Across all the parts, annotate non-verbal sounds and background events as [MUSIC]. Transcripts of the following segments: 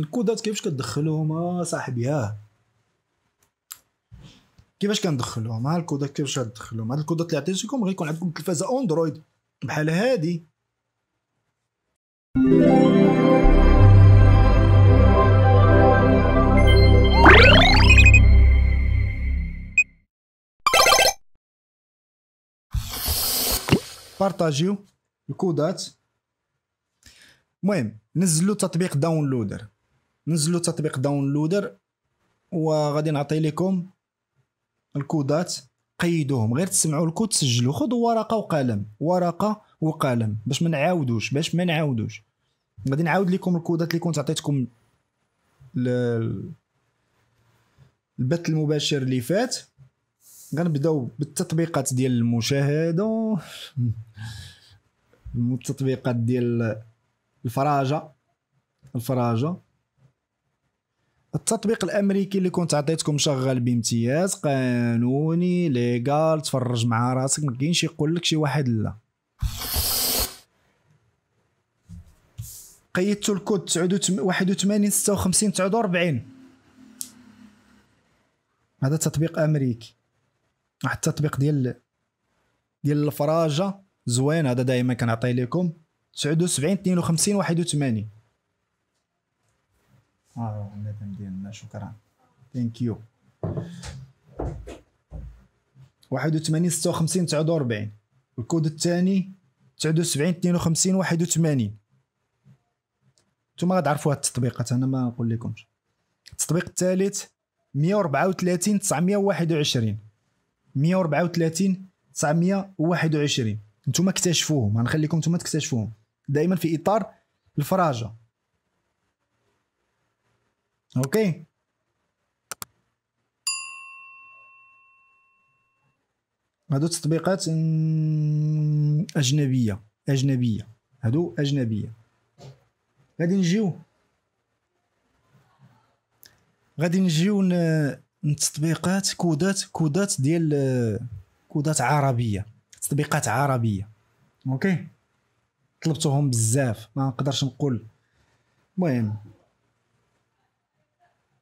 الكودات كيفاش كتدخلهم آه، صاحبي ها كيفاش كندخلهم ها الكودات كيفاش غتدخلهم هاد الكودات اللي عطيتكم غيكون عندكم تلفازه اندرويد بحال هادي بارطاجيو الكودات المهم نزلوا تطبيق داونلودر نزلوا تطبيق داونلودر وغادي نعطي لكم الكودات قيدوهم غير تسمعوا الكود تسجلوا خذوا ورقه وقلم ورقه وقلم باش ما نعاودوش باش ما نعاودوش غادي نعاود لكم الكودات اللي كنت عطيتكم البث المباشر اللي فات غنبداو بالتطبيقات ديال المشاهده [LAUGHS] التطبيقات ديال الفراجه الفراجه التطبيق الامريكي اللي كنت عطيتكم شغال بامتياز قانوني ليغال تفرج مع راسك ما كاينش يقول لك شي واحد لا قيدتو الكود 81 56 49 هذا تطبيق امريكي واحد التطبيق ديال ديال الفراجه زوين هذا دائما كنعطي لكم 79 52 81 آه ندم ديالنا شكرا ثانك يو 81 56 49 الكود الثاني 79 52 81 نتوما غتعرفوا هاد التطبيقات انا ما نقول لكمش التطبيق الثالث 134 921 134 921 نتوما اكتشفوهم غنخليكم نتوما تكتشفوهم دائما في اطار الفراجه اوكي هادو تطبيقات اجنبيه اجنبيه هادو اجنبيه غادي نجيو غادي نجيو نتطبيقات كودات كودات ديال كودات عربيه تطبيقات عربيه اوكي طلبتهم بزاف ما نقدرش نقول المهم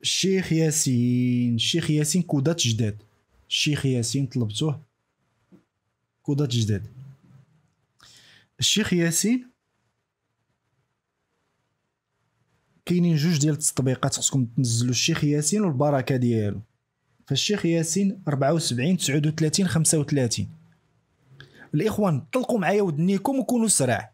الشيخ ياسين الشيخ ياسين كودات جداد الشيخ ياسين طلبتوه كودات جداد الشيخ ياسين كاينين جوج ديال التطبيقات خصكم تنزلوا الشيخ ياسين والبركه ديالو فالشيخ ياسين 74 39 35 الاخوان طلقوا معايا ودنيكم وكونوا سرع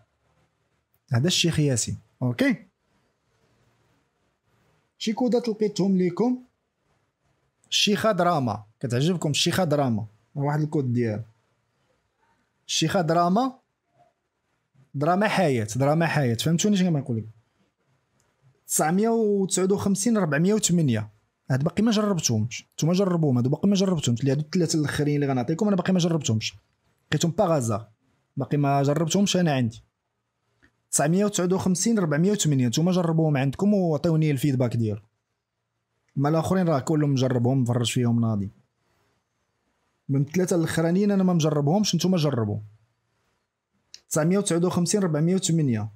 هذا الشيخ ياسين اوكي شي كودات لقيتهم ليكم الشيخه دراما كتعجبكم الشيخه دراما واحد الكود ديال الشيخه دراما دراما حياه دراما حياه فهمتوني شنو كنقول لك 959 408 هاد باقي ما جربتهمش نتوما جربوهم هادو باقي ما جربتهمش اللي هادو الثلاثه الاخرين اللي غنعطيكم انا باقي ما جربتهمش لقيتهم باغازا باقي ما جربتهمش انا عندي 959 408 نتوما جربوهم عندكم وعطيوني الفيدباك ديالكم ما الاخرين راه كلهم مجربهم مفرج فيهم ناضي من ثلاثه الاخرانيين انا ما مجربهمش نتوما جربوا 959 408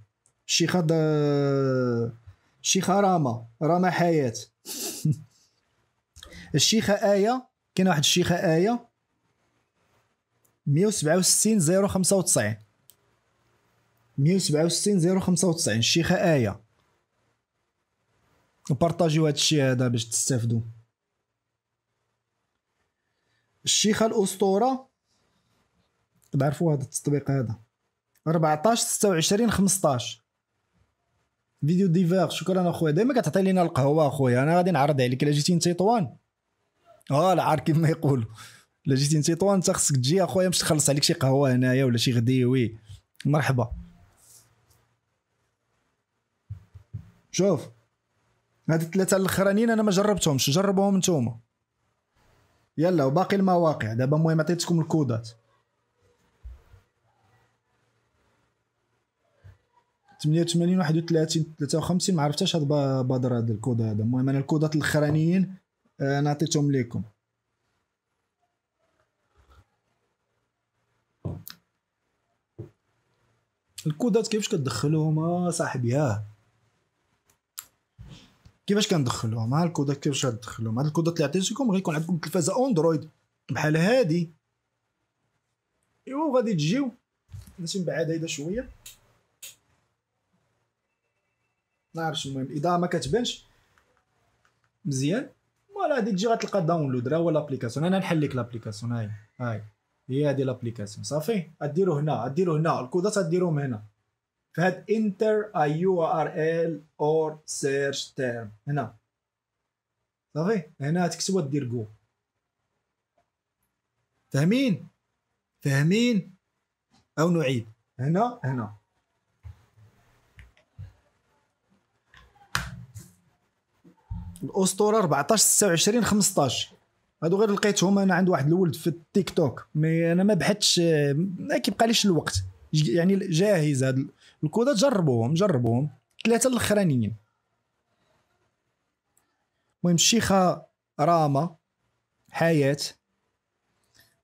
شيخه دا شيخه راما راما حياه [LAUGHS] الشيخه ايه كاين واحد الشيخه ايه 167 095 167 095 الشيخه ايه بارطاجيو هذا الشيء هذا باش تستافدوا الشيخه الاسطوره تعرفوا هذا التطبيق هذا 14 26 15 فيديو ديفير شكرا اخويا دائما كتعطي لينا القهوه اخويا انا غادي نعرض عليك الا جيتي انت اه العار ما يقولوا الا جيتي انت انت خصك تجي اخويا باش تخلص عليك شي قهوه هنايا ولا شي غديوي مرحبا شوف هاد الثلاثه الاخرانيين انا ما جربتهمش جربوهم نتوما يلا وباقي المواقع دابا المهم عطيتكم الكودات 88 31 53 ما عرفتش هاد بدر هاد الكود هذا المهم انا الكودات الاخرانيين آه، انا عطيتهم ليكم الكودات كيفاش كتدخلهم آه، صاحبي اه كيفاش كندخلوهم ها الكودات كيفاش غتدخلوهم هاد الكودات اللي عطيتكم غيكون عندكم تلفازه اندرويد بحال هادي ايوا غادي تجيو نمشي نبعد هيدا شويه ما عرفتش المهم اذا ما كتبانش مزيان ولا غادي تجي غتلقى داونلود راه هو لابليكاسيون انا نحل لك لابليكاسيون هاي هاي هي هادي لابليكاسيون صافي غديرو هنا غديرو هنا الكودات غديرهم هنا انتر اي يو ار ال اور سيرش تيرم هنا صافي هنا تكتبوا دير جو فاهمين فاهمين او نعيد هنا هنا الاسطوره 14 26 15 هادو غير لقيتهم انا عند واحد الولد في التيك توك مي انا ما بحثتش ما كيبقاليش الوقت يعني جاهز هاد الكودا جربوهم جربوهم ثلاثه الاخرانيين المهم الشيخه راما حياه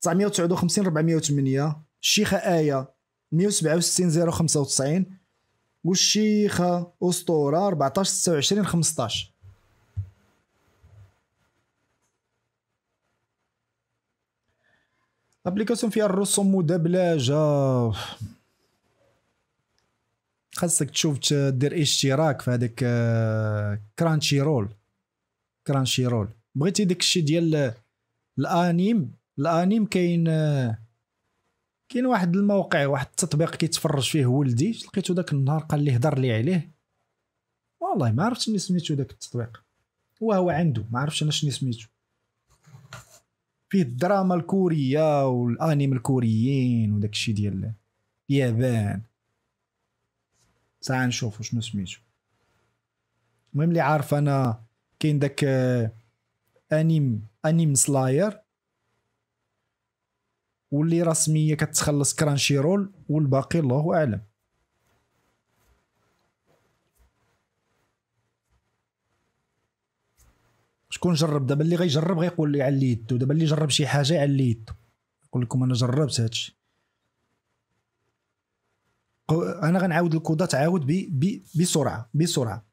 959 408 الشيخه ايه 167 095 والشيخه اسطوره 14 26 15 ابليكاسيون فيها الرسوم مدبلجه خاصك تشوف دير اشتراك في هذاك كرانشي رول كرانشي رول بغيتي داك الشيء ديال الانيم الانيم كاين آه، كاين واحد الموقع واحد التطبيق كيتفرج فيه ولدي لقيتو داك النهار قال لي هضر لي عليه والله ما عرفتش شنو سميتو داك التطبيق وهو عنده ما عرفتش انا شنو سميتو فيه الدراما الكوريه والانيم الكوريين وداك الشيء ديال اليابان ساعة نشوف شنو سميتو المهم اللي عارف انا كاين داك آه، انيم انيم سلاير واللي رسميه كتخلص كرانشي رول والباقي الله اعلم شكون جرب دابا اللي غيجرب غيقول لي على اليد يدو دابا اللي جرب شي حاجه على اليد يدو نقول لكم انا جربت هادشي انا غنعاود الكودات عاود بي بي بسرعه بسرعه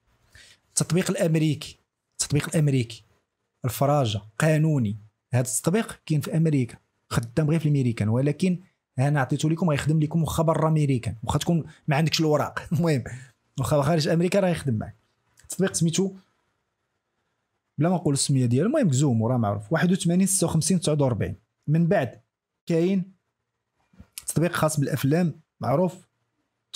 التطبيق الامريكي التطبيق الامريكي الفراجه قانوني هذا التطبيق كاين في امريكا خدام غير في الميريكان ولكن انا عطيته لكم غيخدم لكم واخا برا ميريكان واخا تكون ما عندكش الوراق [LAUGHS] المهم واخا خارج امريكا راه يخدم معك التطبيق سميتو بلا ما نقول السميه ديالو المهم كزوم وراه معروف 81 56 49 من بعد كاين تطبيق خاص بالافلام معروف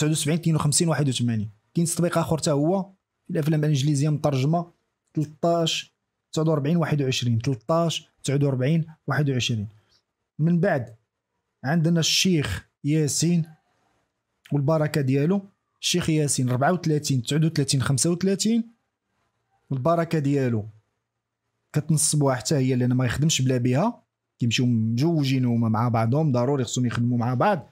79 52 81 كاين تطبيق اخر حتى هو الافلام الانجليزيه مترجمه 13 49 21 13 49 21 من بعد عندنا الشيخ ياسين والبركه ديالو الشيخ ياسين 34 39 35 البركه ديالو كتنصبوها حتى هي لان ما يخدمش بلا بها كيمشيو مجوجين هما مع بعضهم ضروري خصهم يخدموا مع بعض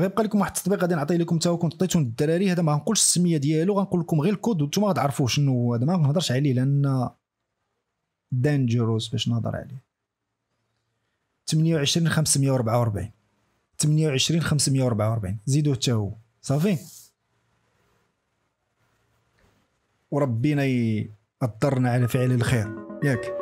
غيبقى لكم واحد التطبيق غادي نعطيه لكم حتى هو كنت عطيتو للدراري هذا ما غنقولش السميه ديالو غنقول لكم غير الكود وانتم غتعرفوه شنو هو هذا ما نهضرش عليه لان دانجروس باش نهضر عليه 28 544 28 544 زيدوه حتى هو صافي وربينا يقدرنا على فعل الخير ياك